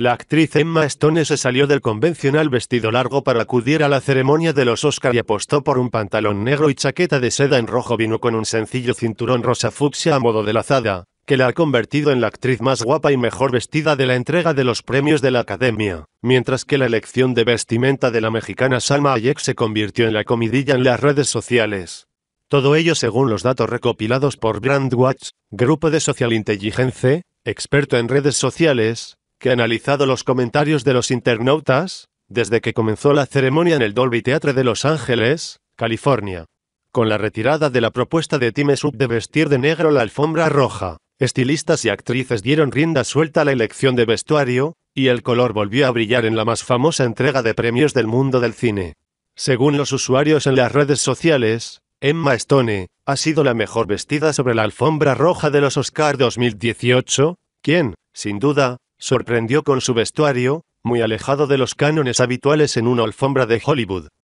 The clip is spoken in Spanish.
La actriz Emma Stone se salió del convencional vestido largo para acudir a la ceremonia de los Oscar y apostó por un pantalón negro y chaqueta de seda en rojo vino con un sencillo cinturón rosa fucsia a modo de lazada, que la ha convertido en la actriz más guapa y mejor vestida de la entrega de los premios de la Academia, mientras que la elección de vestimenta de la mexicana Salma Hayek se convirtió en la comidilla en las redes sociales. Todo ello según los datos recopilados por Brandwatch, grupo de social inteligencia, experto en redes sociales, que ha analizado los comentarios de los internautas, desde que comenzó la ceremonia en el Dolby Theatre de Los Ángeles, California. Con la retirada de la propuesta de Tim Sub de vestir de negro la alfombra roja, estilistas y actrices dieron rienda suelta a la elección de vestuario, y el color volvió a brillar en la más famosa entrega de premios del mundo del cine. Según los usuarios en las redes sociales, Emma Stone ha sido la mejor vestida sobre la alfombra roja de los Oscar 2018, quien, sin duda, sorprendió con su vestuario, muy alejado de los cánones habituales en una alfombra de Hollywood.